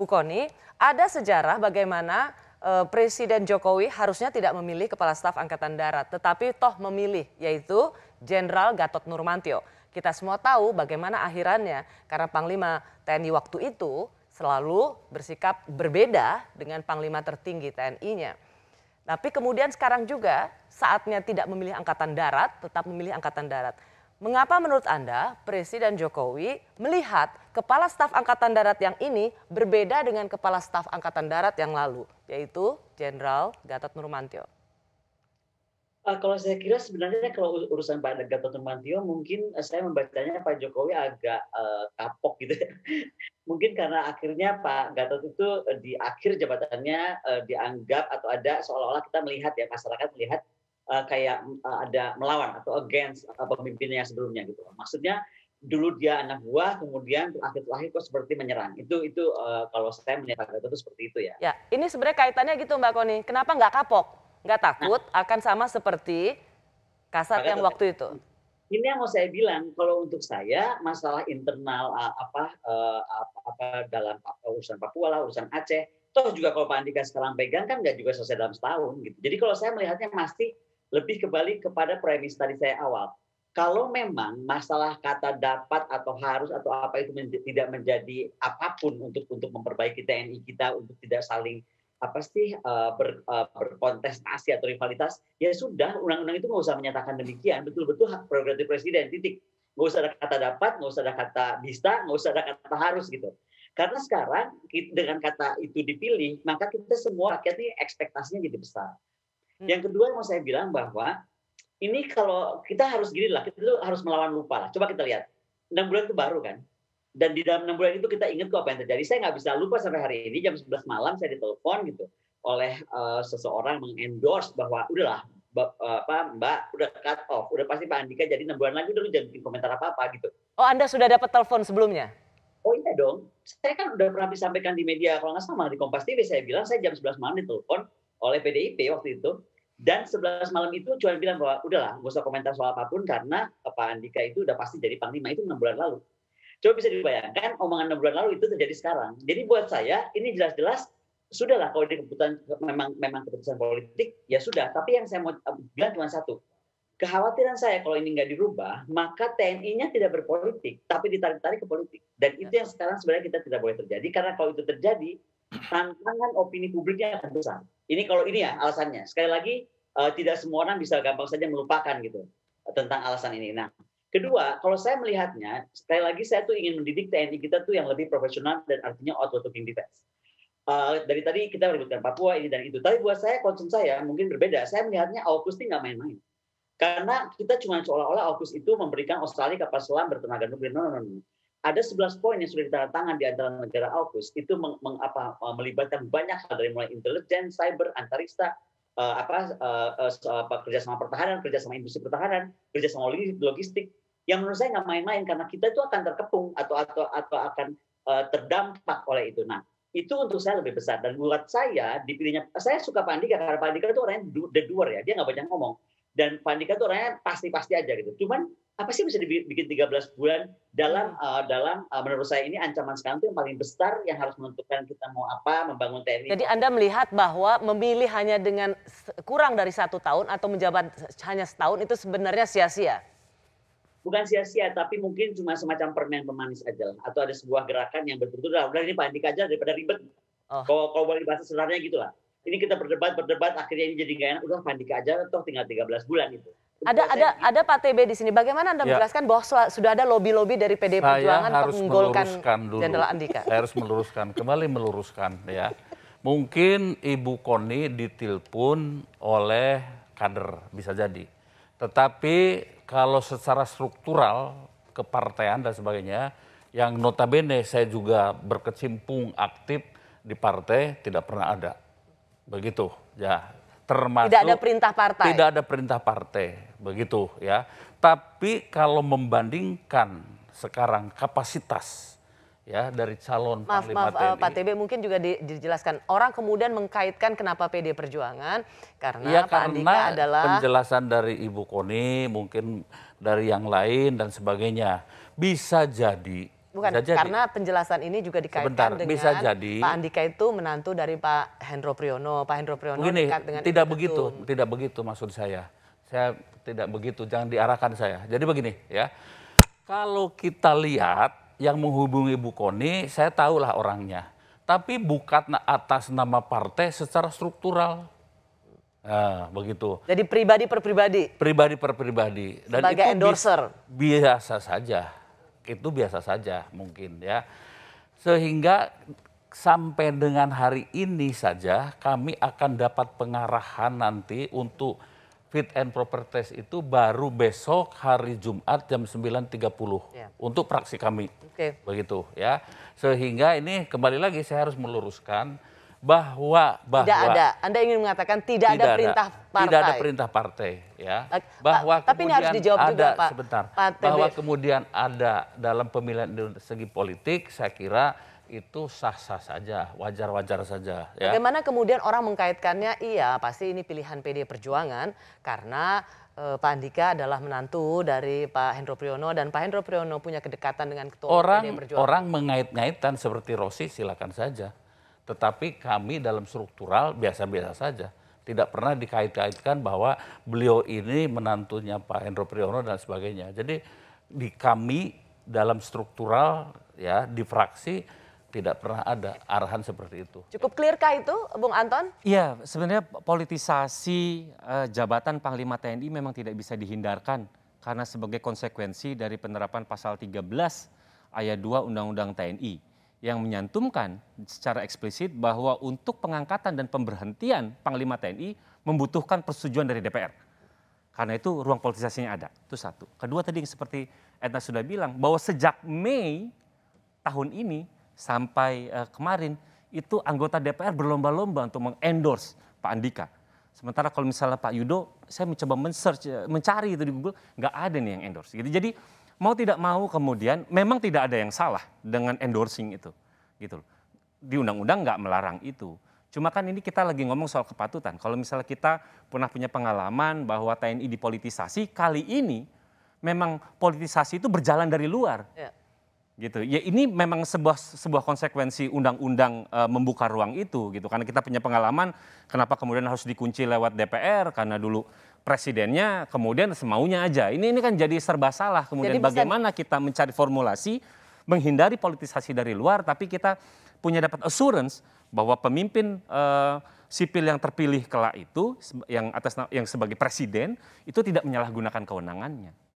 Bu Koni, ada sejarah bagaimana uh, Presiden Jokowi harusnya tidak memilih Kepala Staf Angkatan Darat, tetapi toh memilih, yaitu Jenderal Gatot Nurmantio. Kita semua tahu bagaimana akhirannya, karena Panglima TNI waktu itu selalu bersikap berbeda dengan Panglima tertinggi TNI-nya. Tapi kemudian sekarang juga saatnya tidak memilih Angkatan Darat, tetap memilih Angkatan Darat. Mengapa menurut Anda Presiden Jokowi melihat Kepala Staf Angkatan Darat yang ini berbeda dengan Kepala Staf Angkatan Darat yang lalu, yaitu Jenderal Gatot Nurmantio? Uh, kalau saya kira sebenarnya kalau urusan Pak Gatot Nurmantio mungkin eh, saya membacanya Pak Jokowi agak uh, kapok gitu. Ya. mungkin karena akhirnya Pak Gatot itu eh, di akhir jabatannya uh, dianggap atau ada seolah-olah kita melihat ya masyarakat melihat uh, kayak uh, ada melawan atau against uh, pemimpinnya sebelumnya gitu. Maksudnya dulu dia anak buah, kemudian akhir-akhir kok seperti menyerang. Itu itu uh, kalau saya melihat itu, itu seperti itu ya. Ya, ini sebenarnya kaitannya gitu Mbak Koni. Kenapa nggak kapok? Nggak nah. takut nah, akan sama seperti kasat yang waktu itu. Ini yang mau saya bilang. Kalau untuk saya masalah internal uh, apa, apa apa dalam uh, urusan Papua lah, urusan Aceh. Toh juga kalau Pak Andika sekarang pegang kan nggak juga selesai dalam setahun gitu. Jadi kalau saya melihatnya masih lebih kembali kepada premis tadi saya awal. Kalau memang masalah kata dapat atau harus atau apa itu men tidak menjadi apapun untuk untuk memperbaiki TNI kita untuk tidak saling apa sih uh, ber, uh, berkontestasi atau rivalitas ya sudah undang-undang itu nggak usah menyatakan demikian betul-betul hak prerogatif presiden titik nggak usah ada kata dapat nggak usah ada kata bisa nggak usah ada kata harus gitu karena sekarang dengan kata itu dipilih maka kita semua rakyat ini ekspektasinya jadi besar Hmm. Yang kedua yang mau saya bilang bahwa ini kalau kita harus gini lah, kita tuh harus melawan lupa lah. Coba kita lihat. 6 bulan itu baru kan. Dan di dalam 6 bulan itu kita ingat kok apa yang terjadi. Saya nggak bisa lupa sampai hari ini jam 11 malam saya ditelepon gitu oleh uh, seseorang mengendorse bahwa udahlah eh, apa Mbak udah cut off, udah pasti Pak Andika jadi 6 bulan lagi udah jangan bikin komentar apa-apa gitu. Oh, Anda sudah dapat telepon sebelumnya? Oh iya dong. Saya kan udah pernah disampaikan di media kalau nggak sama di Kompas TV saya bilang saya jam 11 malam ditelepon oleh PDIP waktu itu dan sebelas malam itu cuma bilang bahwa udahlah, gak usah komentar soal apapun karena eh, Pak Andika itu udah pasti jadi panglima itu enam bulan lalu. Coba bisa dibayangkan omongan enam bulan lalu itu terjadi sekarang. Jadi buat saya ini jelas-jelas sudahlah kalau ini keputusan memang memang keputusan politik ya sudah. Tapi yang saya mau eh, bilang cuma satu. Kekhawatiran saya kalau ini nggak dirubah, maka TNI-nya tidak berpolitik, tapi ditarik-tarik ke politik. Dan itu ya. yang sekarang sebenarnya kita tidak boleh terjadi, karena kalau itu terjadi, tantangan opini publiknya akan besar. Ini kalau ini ya alasannya. Sekali lagi uh, tidak semua orang bisa gampang saja melupakan gitu eh, tentang alasan ini. Nah, kedua, kalau saya melihatnya, sekali lagi saya tuh ingin mendidik TNI kita tuh yang lebih profesional dan artinya outward looking defense. Uh, dari tadi kita ributkan Papua ini dan itu, tapi buat saya concern saya mungkin berbeda. Saya melihatnya AUKUS ini nggak main-main. Karena kita cuma seolah-olah AUKUS itu memberikan Australia kapal selam bertenaga nuklir. No, no, no ada 11 poin yang sudah ditandatangani di antara negara AUKUS itu meng, meng, apa, e, melibatkan banyak hal dari mulai intelijen, cyber, antarista, uh, e, apa, uh, uh, apa kerjasama pertahanan, kerjasama industri pertahanan, kerjasama logistik. Yang menurut saya nggak main-main karena kita itu akan terkepung atau atau atau akan uh, terdampak oleh itu. Nah, itu untuk saya lebih besar dan buat saya dipilihnya saya suka Pak Andika karena Pak Andika itu orangnya the doer ya dia nggak banyak ngomong dan Pandika tuh orangnya pasti-pasti aja gitu. Cuman apa sih bisa dibikin 13 bulan dalam uh, dalam uh, menurut saya ini ancaman sekarang itu yang paling besar yang harus menentukan kita mau apa membangun TNI. Jadi Anda melihat bahwa memilih hanya dengan kurang dari satu tahun atau menjabat hanya setahun itu sebenarnya sia-sia? Bukan sia-sia, tapi mungkin cuma semacam permen pemanis aja lah. Atau ada sebuah gerakan yang betul-betul udah ini Pak Andika aja daripada ribet. Oh. Kalau, kalau boleh bahasa sebenarnya gitu lah ini kita berdebat berdebat akhirnya ini jadi gak enak udah Pandika aja toh tinggal 13 bulan itu. Ada ada ini. ada Pak TB di sini. Bagaimana Anda ya. menjelaskan bahwa sudah ada lobi-lobi dari PD Perjuangan harus menggolkan Jenderal Andika? Saya harus meluruskan, kembali meluruskan ya. Mungkin Ibu Koni pun oleh kader bisa jadi. Tetapi kalau secara struktural kepartean dan sebagainya yang notabene saya juga berkecimpung aktif di partai tidak pernah ada begitu ya termasuk tidak ada perintah partai tidak ada perintah partai begitu ya tapi kalau membandingkan sekarang kapasitas ya dari calon maaf, panglima maaf, eh, TNI. Pak TB mungkin juga di, dijelaskan orang kemudian mengkaitkan kenapa PD Perjuangan karena ya, Pak karena Andika adalah penjelasan dari Ibu Koni mungkin dari yang lain dan sebagainya bisa jadi Bukan, bisa karena jadi. penjelasan ini juga dikaitkan Sebentar, dengan bisa jadi. Pak Andika itu menantu dari Pak Hendro Priyono. Pak Hendro Priyono Begini, dekat dengan tidak Ibu begitu, Ketum. tidak begitu maksud saya. Saya tidak begitu, jangan diarahkan saya. Jadi begini ya, kalau kita lihat yang menghubungi Bu Koni, saya tahulah orangnya. Tapi bukan atas nama partai secara struktural. Nah, begitu. Jadi pribadi per pribadi. Pribadi per pribadi. Dan Sebagai itu endorser. Biasa saja itu biasa saja mungkin ya. Sehingga sampai dengan hari ini saja kami akan dapat pengarahan nanti untuk fit and proper test itu baru besok hari Jumat jam 9.30 ya. untuk praksi kami. Okay. Begitu ya. Sehingga ini kembali lagi saya harus meluruskan bahwa bahwa tidak ada. Anda ingin mengatakan tidak, tidak ada perintah ada, partai. Tidak ada perintah partai ya. Bahwa tapi ini harus dijawab ada, juga Pak. Sebentar. Pak bahwa kemudian ada dalam pemilihan segi politik saya kira itu sah-sah saja, wajar-wajar saja. Ya. Bagaimana kemudian orang mengkaitkannya? Iya, pasti ini pilihan PD Perjuangan karena eh, Pak Andika adalah menantu dari Pak Hendro Priyono dan Pak Hendro Priyono punya kedekatan dengan ketua orang, PD Perjuangan. Orang mengait ngaitan seperti Rosi silakan saja. Tetapi kami dalam struktural biasa-biasa saja. Tidak pernah dikait-kaitkan bahwa beliau ini menantunya Pak Hendro Priyono dan sebagainya. Jadi di kami dalam struktural ya di fraksi tidak pernah ada arahan seperti itu. Cukup clear kah itu, Bung Anton? Iya, sebenarnya politisasi eh, jabatan Panglima TNI memang tidak bisa dihindarkan karena sebagai konsekuensi dari penerapan pasal 13 ayat 2 Undang-Undang TNI yang menyantumkan secara eksplisit bahwa untuk pengangkatan dan pemberhentian Panglima TNI membutuhkan persetujuan dari DPR. Karena itu ruang politisasinya ada, itu satu. Kedua tadi seperti Edna sudah bilang, bahwa sejak Mei tahun ini sampai uh, kemarin itu anggota DPR berlomba-lomba untuk mengendorse Pak Andika. Sementara kalau misalnya Pak Yudo, saya mencoba men eh, mencari itu di Google, nggak ada nih yang endorse. Gitu. Jadi mau tidak mau kemudian memang tidak ada yang salah dengan endorsing itu. Gitu loh. Di undang-undang nggak melarang itu. Cuma kan ini kita lagi ngomong soal kepatutan. Kalau misalnya kita pernah punya pengalaman bahwa TNI dipolitisasi, kali ini memang politisasi itu berjalan dari luar. Ya. Gitu. Ya ini memang sebuah sebuah konsekuensi undang-undang e, membuka ruang itu gitu. Karena kita punya pengalaman kenapa kemudian harus dikunci lewat DPR karena dulu presidennya kemudian semaunya aja. Ini ini kan jadi serba salah kemudian jadi bagaimana bisa... kita mencari formulasi menghindari politisasi dari luar tapi kita punya dapat assurance bahwa pemimpin uh, sipil yang terpilih kelak itu yang atas yang sebagai presiden itu tidak menyalahgunakan kewenangannya.